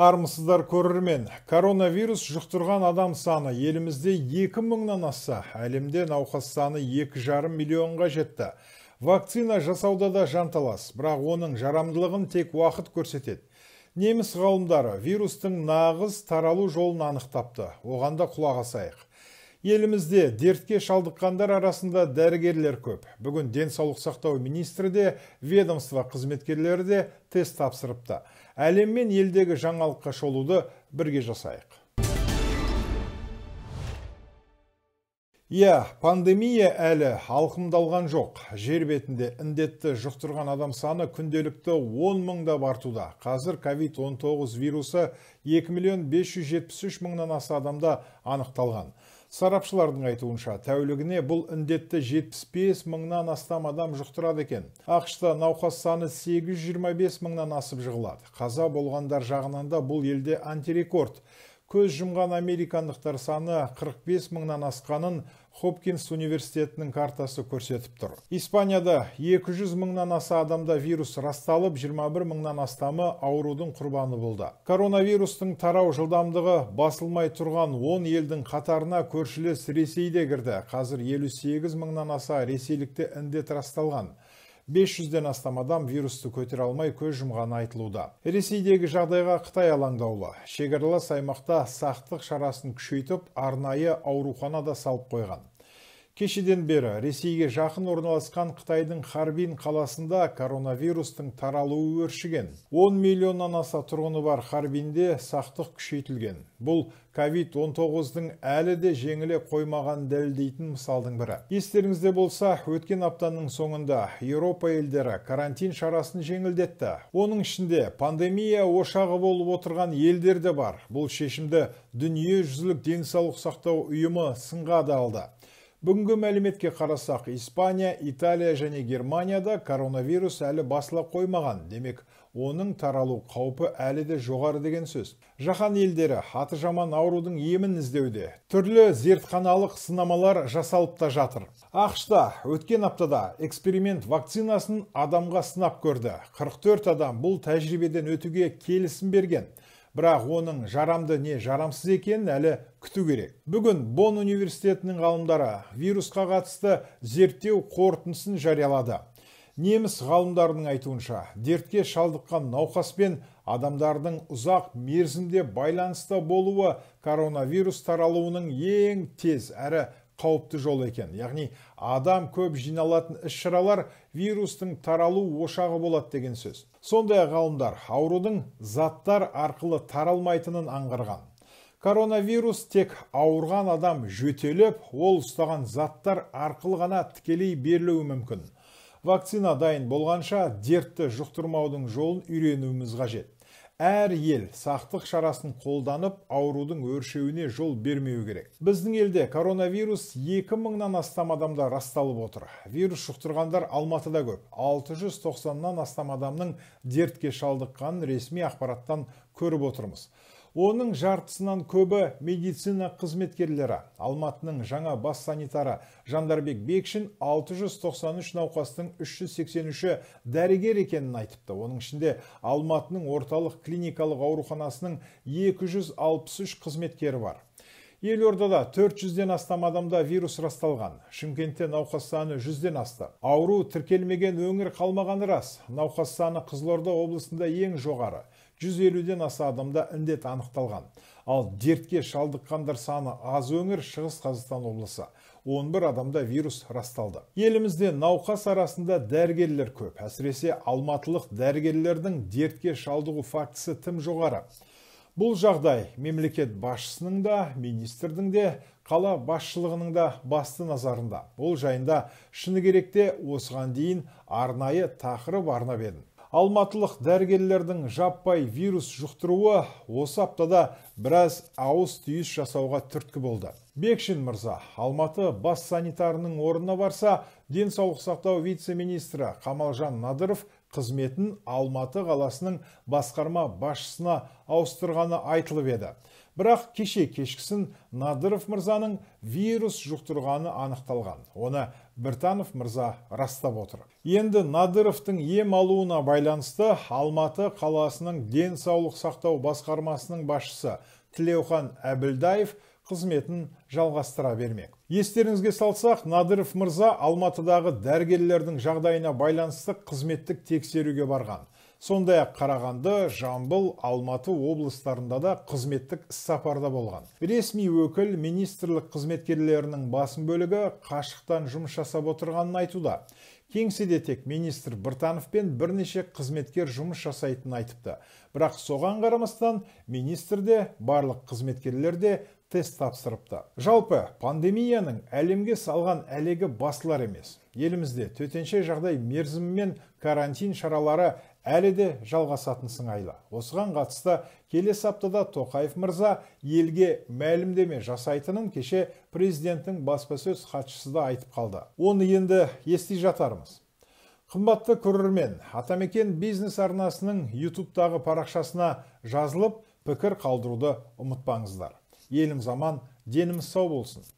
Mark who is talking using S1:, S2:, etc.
S1: армысыздар көрермен коронавирус жұқтырған адам саны елімізде 2 мыңнан асса әлемде науқас саны жарым миллионға жетті вакцина жасауда да жанталас бірақ оның жарамдылығын тек уақыт көрсетеді неміс ғалымдары вирустың нағыз таралу жолын анықтапты оған да құлақ асайық елімізде дертке шалдыққандар арасында дәрігерлер көп бүгін денсаулық сақтау министрі де ведомство қызметкерлері де тест тапсырыпты әлем мен елдегі жаңалыққа шолуды бірге жасайық иә пандемия әлі алқымдалған жоқ жер бетінде індетті жұқтырған адам саны күнделікті 10 мыңда бартуда. қазір covid 19 вирусы 2 миллион 573 мыңнан аса адамда анықталған Сарапшылардың айтуынша, тәулігіне бұл індетті 75 мыңнан астам адам жұқтырады екен. Ақшта науқас саны 825 мыңнан асып жығылады. Қаза болғандар жағынанда бұл елде антирекорд көз жұмған американдықтар саны 45 мыңнан асқанын хопкинс университетінің картасы көрсетіп тұр испанияда 200 мыңнан аса адамда вирус расталып 21 мыңнан астамы аурудың құрбаны болды коронавирустың тарау жылдамдығы басылмай тұрған 10 елдің қатарына көршілес ресей де кірді қазір 58 мыңнан аса ресейлікте індет расталған 500-ден астам адам вирусты көтере алмай көз жұмғаны айтылуда ресейдегі жағдайға қытай алаңдаулы шекаралас аймақта сақтық шарасын күшейтіп арнайы аурухана да салып қойған кешеден бері ресейге жақын орналасқан қытайдың харбин қаласында коронавирустың таралуы өршіген 10 миллионнан аса тұрғыны бар харбинде сақтық күшейтілген бұл ковид 19-дың әлі де жеңіле қоймаған дәлелдейтін мысалдың бірі естеріңізде болса өткен аптаның соңында еуропа елдері карантин шарасын жеңілдетті оның ішінде пандемия ошағы болып отырған елдер де бар бұл шешімді дүниежүзілік денсаулық сақтау ұйымы сынға да алды бүгінгі мәліметке қарасақ испания италия және германияда коронавирус әлі басыла қоймаған демек оның таралу қаупі әлі де жоғары деген сөз жаһан елдері аты жаман аурудың емін іздеуде түрлі зертханалық сынамалар жасалып та жатыр ақш өткен аптада эксперимент вакцинасын адамға сынап көрді 44 адам бұл тәжірибеден өтуге келісім берген бірақ оның жарамды не жарамсыз екенін әлі күту керек бүгін бон университетінің ғалымдары вирусқа қатысты зерттеу қорытындысын жариялады неміс ғалымдарының айтуынша дертке шалдыққан науқаспен адамдардың ұзақ мерзімде байланыста болуы коронавирус таралуының ең тез әрі қауіпті жол екен яғни адам көп жиналатын іс шаралар вирустың таралу ошағы болады деген сөз сондай ақ ғалымдар аурудың заттар арқылы таралмайтынын аңғарған коронавирус тек ауырған адам жөтеліп ол ұстаған заттар арқылы ғана тікелей берілуі мүмкін вакцина дайын болғанша дертті жұқтырмаудың жолын үйренуіміз қажет әр ел сақтық шарасын қолданып аурудың өршеуіне жол бермеу керек біздің елде коронавирус 2000 мыңнан астам адамда расталып отыр вирус жұқтырғандар алматыда көп 690-нан астам адамның дертке шалдыққанын ресми ақпараттан көріп отырмыз оның жартысынан көбі медицина қызметкерлері алматының жаңа бас санитары жандарбек бекшин 693 науқастың 383-і дәрігер екенін айтыпты оның ішінде алматының орталық клиникалық ауруханасының 263 қызметкері бар елордада 400-ден астам адамда вирус расталған шымкентте науқас саны жүзден асты ауру тіркелмеген өңір қалмағаны рас науқас саны қызылорда облысында ең жоғары 150-ден аса адамда індет анықталған ал дертке шалдыққандар саны аз өңір шығыс қазақстан облысы 11 адамда вирус расталды елімізде науқас арасында дәрігерлер көп әсіресе алматылық дәрігерлердің дертке шалдығы фактісі тым жоғары бұл жағдай мемлекет басшысының да министрдің де қала басшылығының да басты назарында ол жайында шыны керекте осыған дейін арнайы тақырып арнап едім алматылық дәрігерлердің жаппай вирус жұқтыруы осы аптада біраз ауыз түйіс жасауға түрткі болды бекшин мырза алматы бас санитарының орнына барса денсаулық сақтау вице министрі қамалжан надыров қызметін алматы қаласының басқарма башысына ауыстырғаны айтылып еді бірақ кеше кешкісін надыров мырзаның вирус жұқтырғаны анықталған оны біртанов мырза растап отыр енді надыровтың ем алуына байланысты алматы қаласының денсаулық сақтау басқармасының басшысы тілеухан әбілдаев қызметін жалғастыра бермек естеріңізге салсақ надыров мырза алматыдағы дәрігерлердің жағдайына байланысты қызметтік тексеруге барған сондай ақ қарағанды жамбыл алматы облыстарында да қызметтік сапарда болған ресми өкіл министрлік қызметкерлерінің басым бөлігі қашықтан жұмыс жасап отырғанын айтуда кеңседе тек министр біртанов пен бірнеше қызметкер жұмыс жасайтынын айтыпты бірақ соған қарамастан министр барлық қызметкерлерде де тест тапсырыпты жалпы пандемияның әлемге салған әлегі басылар емес елімізде төтенше жағдай мен карантин шаралары әлі де жалғасатын сыңайлы осыған қатысты келесі аптада тоқаев мырза елге мәлімдеме жасайтынын кеше президенттің баспасөз хатшысы да айтып қалды оны енді ести жатармыз қымбатты көрермен атамекен бизнес арнасының ютубтағы парақшасына жазылып пікір қалдыруды ұмытпаңыздар елім заман деніміз сау болсын